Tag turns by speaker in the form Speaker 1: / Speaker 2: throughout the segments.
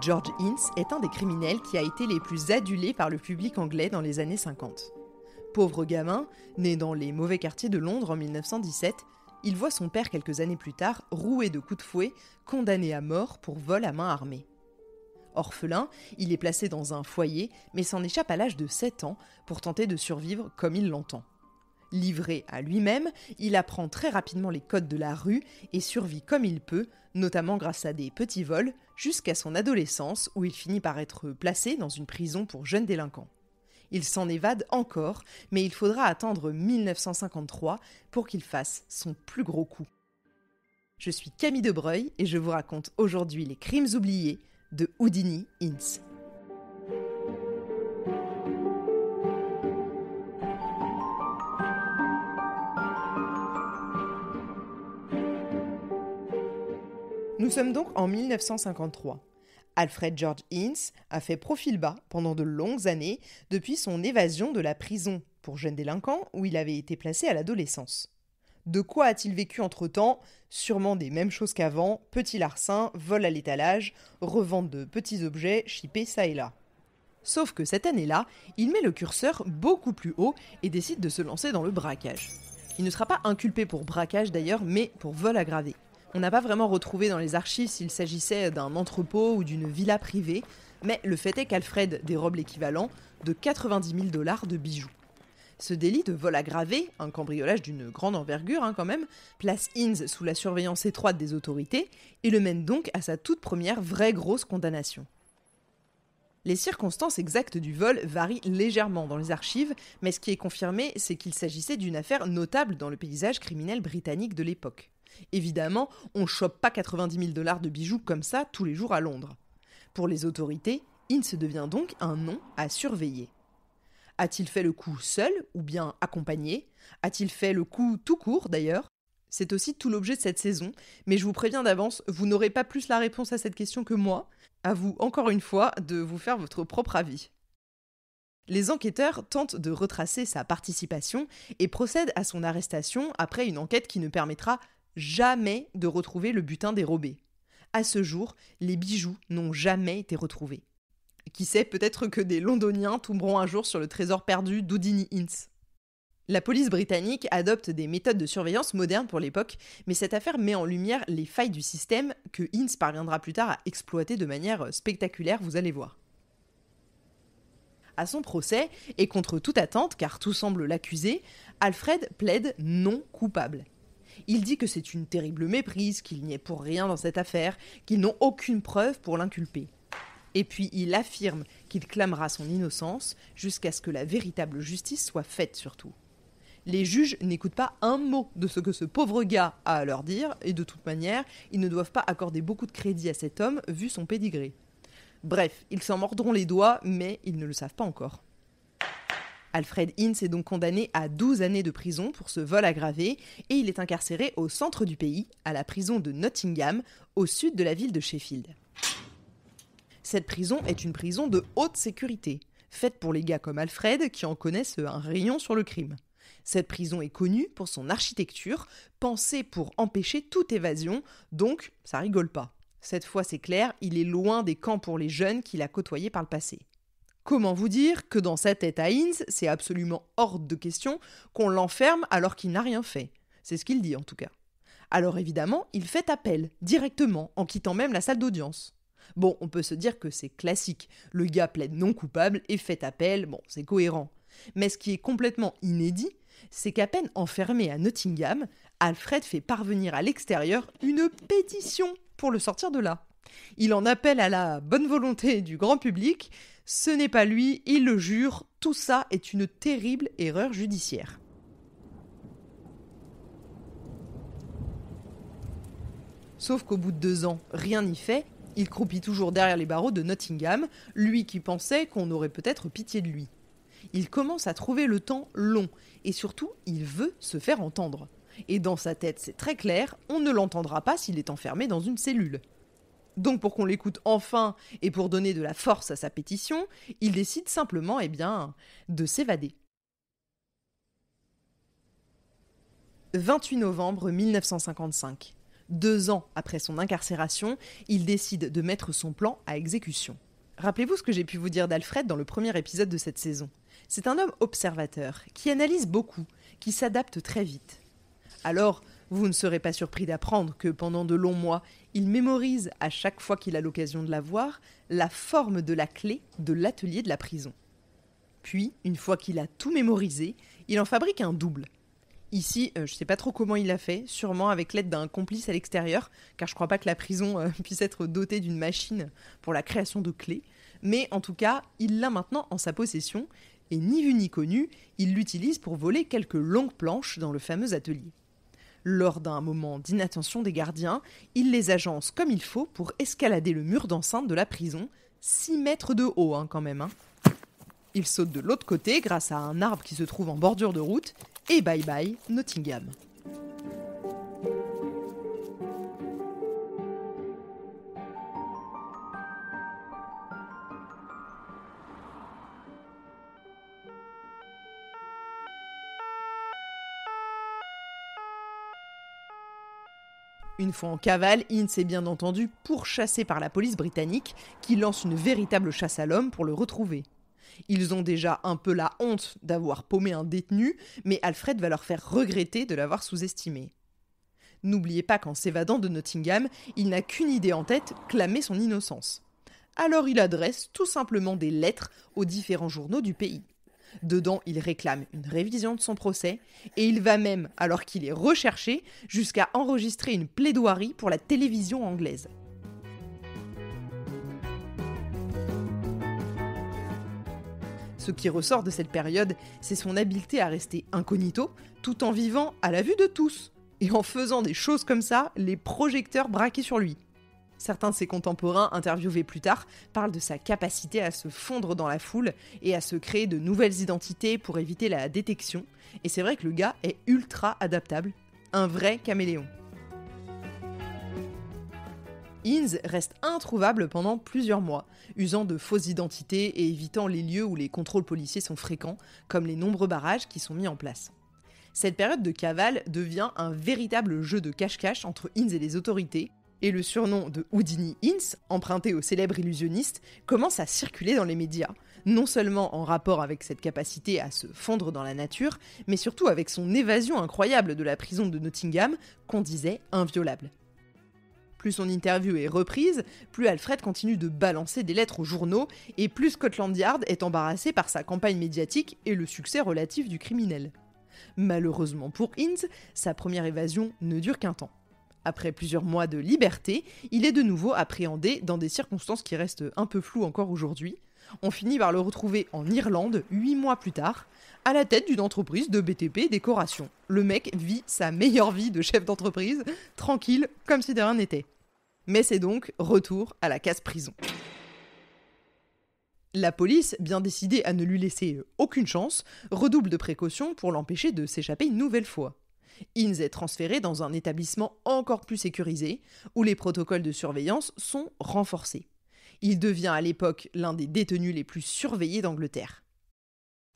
Speaker 1: George Ince est un des criminels qui a été les plus adulés par le public anglais dans les années 50. Pauvre gamin, né dans les mauvais quartiers de Londres en 1917, il voit son père quelques années plus tard roué de coups de fouet, condamné à mort pour vol à main armée. Orphelin, il est placé dans un foyer, mais s'en échappe à l'âge de 7 ans pour tenter de survivre comme il l'entend. Livré à lui-même, il apprend très rapidement les codes de la rue et survit comme il peut, notamment grâce à des petits vols, jusqu'à son adolescence où il finit par être placé dans une prison pour jeunes délinquants. Il s'en évade encore, mais il faudra attendre 1953 pour qu'il fasse son plus gros coup. Je suis Camille Debreuil et je vous raconte aujourd'hui les crimes oubliés de Houdini Ince. Nous sommes donc en 1953. Alfred George Ince a fait profil bas pendant de longues années depuis son évasion de la prison pour jeunes délinquants où il avait été placé à l'adolescence. De quoi a-t-il vécu entre-temps Sûrement des mêmes choses qu'avant, petit larcins, vol à l'étalage, revente de petits objets, chipés ça et là. Sauf que cette année-là, il met le curseur beaucoup plus haut et décide de se lancer dans le braquage. Il ne sera pas inculpé pour braquage d'ailleurs, mais pour vol aggravé. On n'a pas vraiment retrouvé dans les archives s'il s'agissait d'un entrepôt ou d'une villa privée, mais le fait est qu'Alfred dérobe l'équivalent de 90 000 dollars de bijoux. Ce délit de vol aggravé, un cambriolage d'une grande envergure hein, quand même, place Inns sous la surveillance étroite des autorités et le mène donc à sa toute première vraie grosse condamnation. Les circonstances exactes du vol varient légèrement dans les archives, mais ce qui est confirmé, c'est qu'il s'agissait d'une affaire notable dans le paysage criminel britannique de l'époque. Évidemment, on ne chope pas 90 000 dollars de bijoux comme ça tous les jours à Londres. Pour les autorités, Ince devient donc un nom à surveiller. A-t-il fait le coup seul ou bien accompagné A-t-il fait le coup tout court d'ailleurs C'est aussi tout l'objet de cette saison, mais je vous préviens d'avance, vous n'aurez pas plus la réponse à cette question que moi. À vous, encore une fois, de vous faire votre propre avis. Les enquêteurs tentent de retracer sa participation et procèdent à son arrestation après une enquête qui ne permettra jamais de retrouver le butin dérobé. À ce jour, les bijoux n'ont jamais été retrouvés. Qui sait, peut-être que des Londoniens tomberont un jour sur le trésor perdu d'Oudini Ince. La police britannique adopte des méthodes de surveillance modernes pour l'époque, mais cette affaire met en lumière les failles du système que Ince parviendra plus tard à exploiter de manière spectaculaire, vous allez voir. À son procès, et contre toute attente car tout semble l'accuser, Alfred plaide non coupable. Il dit que c'est une terrible méprise, qu'il n'y est pour rien dans cette affaire, qu'ils n'ont aucune preuve pour l'inculper. Et puis il affirme qu'il clamera son innocence jusqu'à ce que la véritable justice soit faite surtout. Les juges n'écoutent pas un mot de ce que ce pauvre gars a à leur dire, et de toute manière, ils ne doivent pas accorder beaucoup de crédit à cet homme vu son pédigré. Bref, ils s'en mordront les doigts, mais ils ne le savent pas encore. Alfred Hinz est donc condamné à 12 années de prison pour ce vol aggravé et il est incarcéré au centre du pays, à la prison de Nottingham, au sud de la ville de Sheffield. Cette prison est une prison de haute sécurité, faite pour les gars comme Alfred qui en connaissent un rayon sur le crime. Cette prison est connue pour son architecture, pensée pour empêcher toute évasion, donc ça rigole pas. Cette fois c'est clair, il est loin des camps pour les jeunes qu'il a côtoyés par le passé. Comment vous dire que dans sa tête à Inns, c'est absolument hors de question qu'on l'enferme alors qu'il n'a rien fait. C'est ce qu'il dit en tout cas. Alors évidemment, il fait appel, directement, en quittant même la salle d'audience. Bon, on peut se dire que c'est classique. Le gars plaide non coupable et fait appel, bon, c'est cohérent. Mais ce qui est complètement inédit, c'est qu'à peine enfermé à Nottingham, Alfred fait parvenir à l'extérieur une pétition pour le sortir de là. Il en appelle à la bonne volonté du grand public. Ce n'est pas lui, il le jure, tout ça est une terrible erreur judiciaire. Sauf qu'au bout de deux ans, rien n'y fait, il croupit toujours derrière les barreaux de Nottingham, lui qui pensait qu'on aurait peut-être pitié de lui. Il commence à trouver le temps long, et surtout, il veut se faire entendre. Et dans sa tête, c'est très clair, on ne l'entendra pas s'il est enfermé dans une cellule. Donc pour qu'on l'écoute enfin et pour donner de la force à sa pétition, il décide simplement eh bien, de s'évader. 28 novembre 1955. Deux ans après son incarcération, il décide de mettre son plan à exécution. Rappelez-vous ce que j'ai pu vous dire d'Alfred dans le premier épisode de cette saison. C'est un homme observateur, qui analyse beaucoup, qui s'adapte très vite. Alors, vous ne serez pas surpris d'apprendre que pendant de longs mois, il mémorise, à chaque fois qu'il a l'occasion de la voir, la forme de la clé de l'atelier de la prison. Puis, une fois qu'il a tout mémorisé, il en fabrique un double. Ici, euh, je ne sais pas trop comment il l'a fait, sûrement avec l'aide d'un complice à l'extérieur, car je crois pas que la prison euh, puisse être dotée d'une machine pour la création de clés. Mais en tout cas, il l'a maintenant en sa possession, et ni vu ni connu, il l'utilise pour voler quelques longues planches dans le fameux atelier. Lors d'un moment d'inattention des gardiens, il les agence comme il faut pour escalader le mur d'enceinte de la prison, 6 mètres de haut hein, quand même. Hein. Il saute de l'autre côté grâce à un arbre qui se trouve en bordure de route, et bye bye Nottingham. Une fois en cavale, Ince est bien entendu pourchassé par la police britannique qui lance une véritable chasse à l'homme pour le retrouver. Ils ont déjà un peu la honte d'avoir paumé un détenu, mais Alfred va leur faire regretter de l'avoir sous-estimé. N'oubliez pas qu'en s'évadant de Nottingham, il n'a qu'une idée en tête, clamer son innocence. Alors il adresse tout simplement des lettres aux différents journaux du pays. Dedans, il réclame une révision de son procès et il va même, alors qu'il est recherché, jusqu'à enregistrer une plaidoirie pour la télévision anglaise. Ce qui ressort de cette période, c'est son habileté à rester incognito tout en vivant à la vue de tous. Et en faisant des choses comme ça, les projecteurs braqués sur lui. Certains de ses contemporains, interviewés plus tard, parlent de sa capacité à se fondre dans la foule et à se créer de nouvelles identités pour éviter la détection, et c'est vrai que le gars est ultra adaptable, un vrai caméléon. Inz reste introuvable pendant plusieurs mois, usant de fausses identités et évitant les lieux où les contrôles policiers sont fréquents, comme les nombreux barrages qui sont mis en place. Cette période de cavale devient un véritable jeu de cache-cache entre Inz et les autorités, et le surnom de Houdini Ince, emprunté au célèbre illusionniste, commence à circuler dans les médias, non seulement en rapport avec cette capacité à se fondre dans la nature, mais surtout avec son évasion incroyable de la prison de Nottingham, qu'on disait inviolable. Plus son interview est reprise, plus Alfred continue de balancer des lettres aux journaux, et plus Scotland Yard est embarrassé par sa campagne médiatique et le succès relatif du criminel. Malheureusement pour Ince, sa première évasion ne dure qu'un temps. Après plusieurs mois de liberté, il est de nouveau appréhendé dans des circonstances qui restent un peu floues encore aujourd'hui. On finit par le retrouver en Irlande, huit mois plus tard, à la tête d'une entreprise de BTP décoration. Le mec vit sa meilleure vie de chef d'entreprise, tranquille, comme si de rien n'était. Mais c'est donc retour à la casse prison. La police, bien décidée à ne lui laisser aucune chance, redouble de précautions pour l'empêcher de s'échapper une nouvelle fois. Ins est transféré dans un établissement encore plus sécurisé, où les protocoles de surveillance sont renforcés. Il devient à l'époque l'un des détenus les plus surveillés d'Angleterre.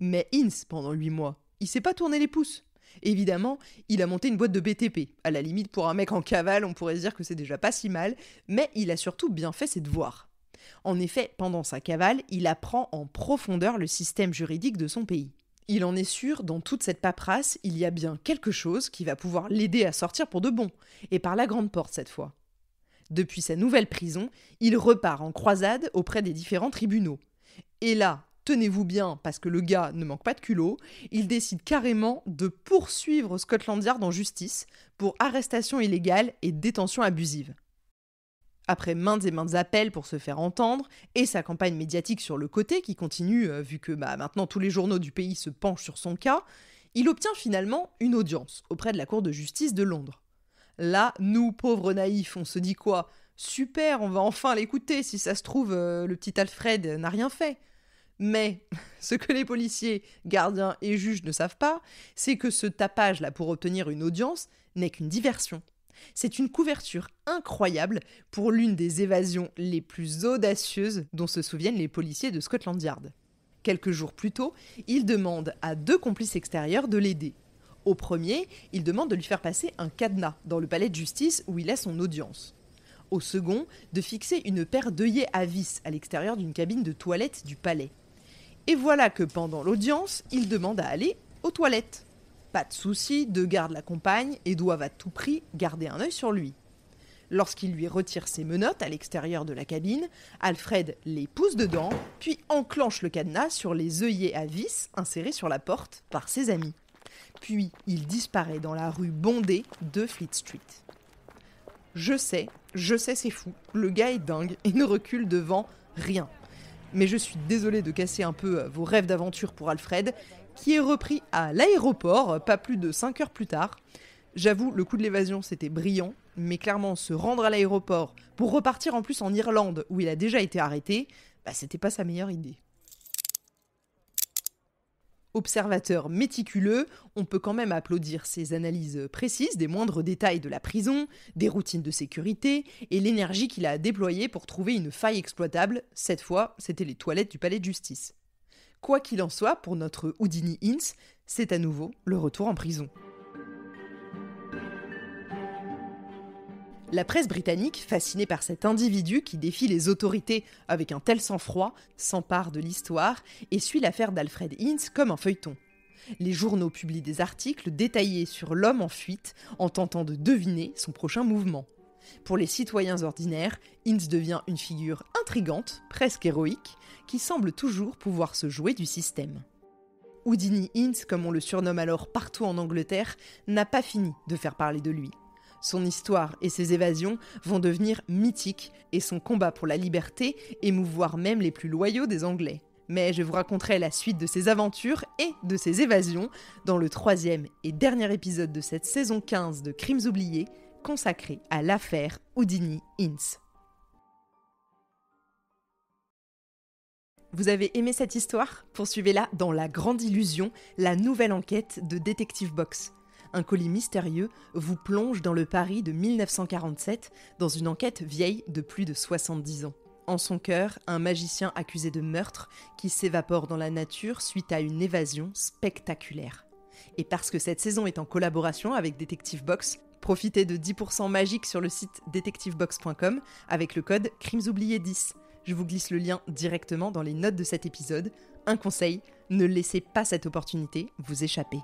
Speaker 1: Mais Inz, pendant huit mois, il s'est pas tourné les pouces. Évidemment, il a monté une boîte de BTP. À la limite, pour un mec en cavale, on pourrait dire que c'est déjà pas si mal, mais il a surtout bien fait ses devoirs. En effet, pendant sa cavale, il apprend en profondeur le système juridique de son pays. Il en est sûr, dans toute cette paperasse, il y a bien quelque chose qui va pouvoir l'aider à sortir pour de bon, et par la grande porte cette fois. Depuis sa nouvelle prison, il repart en croisade auprès des différents tribunaux. Et là, tenez-vous bien, parce que le gars ne manque pas de culot, il décide carrément de poursuivre Scotland Yard en justice pour arrestation illégale et détention abusive. Après maintes et maintes appels pour se faire entendre, et sa campagne médiatique sur le côté qui continue, euh, vu que bah, maintenant tous les journaux du pays se penchent sur son cas, il obtient finalement une audience auprès de la Cour de justice de Londres. Là, nous, pauvres naïfs, on se dit quoi Super, on va enfin l'écouter, si ça se trouve, euh, le petit Alfred n'a rien fait. Mais ce que les policiers, gardiens et juges ne savent pas, c'est que ce tapage-là pour obtenir une audience n'est qu'une diversion. C'est une couverture incroyable pour l'une des évasions les plus audacieuses dont se souviennent les policiers de Scotland Yard. Quelques jours plus tôt, il demande à deux complices extérieurs de l'aider. Au premier, il demande de lui faire passer un cadenas dans le palais de justice où il a son audience. Au second, de fixer une paire d'œillets à vis à l'extérieur d'une cabine de toilette du palais. Et voilà que pendant l'audience, il demande à aller aux toilettes. Pas de souci, deux gardes l'accompagnent et doivent à tout prix garder un œil sur lui. Lorsqu'il lui retire ses menottes à l'extérieur de la cabine, Alfred les pousse dedans, puis enclenche le cadenas sur les œillets à vis insérés sur la porte par ses amis. Puis il disparaît dans la rue bondée de Fleet Street. Je sais, je sais, c'est fou, le gars est dingue et ne recule devant rien. Mais je suis désolé de casser un peu euh, vos rêves d'aventure pour Alfred, qui est repris à l'aéroport euh, pas plus de 5 heures plus tard. J'avoue, le coup de l'évasion, c'était brillant, mais clairement, se rendre à l'aéroport pour repartir en plus en Irlande, où il a déjà été arrêté, bah, c'était pas sa meilleure idée. Observateur méticuleux, on peut quand même applaudir ses analyses précises des moindres détails de la prison, des routines de sécurité et l'énergie qu'il a déployée pour trouver une faille exploitable. Cette fois, c'était les toilettes du palais de justice. Quoi qu'il en soit, pour notre Houdini Ince, c'est à nouveau le retour en prison. La presse britannique, fascinée par cet individu qui défie les autorités avec un tel sang-froid, s'empare de l'histoire et suit l'affaire d'Alfred Hintz comme un feuilleton. Les journaux publient des articles détaillés sur l'homme en fuite en tentant de deviner son prochain mouvement. Pour les citoyens ordinaires, Hintz devient une figure intrigante, presque héroïque, qui semble toujours pouvoir se jouer du système. Houdini Hintz, comme on le surnomme alors partout en Angleterre, n'a pas fini de faire parler de lui. Son histoire et ses évasions vont devenir mythiques et son combat pour la liberté émouvoir même les plus loyaux des Anglais. Mais je vous raconterai la suite de ses aventures et de ses évasions dans le troisième et dernier épisode de cette saison 15 de Crimes oubliés consacré à l'affaire Houdini-Ince. Vous avez aimé cette histoire Poursuivez-la dans La Grande Illusion, la nouvelle enquête de Détective Box un colis mystérieux vous plonge dans le Paris de 1947, dans une enquête vieille de plus de 70 ans. En son cœur, un magicien accusé de meurtre qui s'évapore dans la nature suite à une évasion spectaculaire. Et parce que cette saison est en collaboration avec Detective Box, profitez de 10% magique sur le site detectivebox.com avec le code crimesoubliés 10 Je vous glisse le lien directement dans les notes de cet épisode. Un conseil, ne laissez pas cette opportunité vous échapper.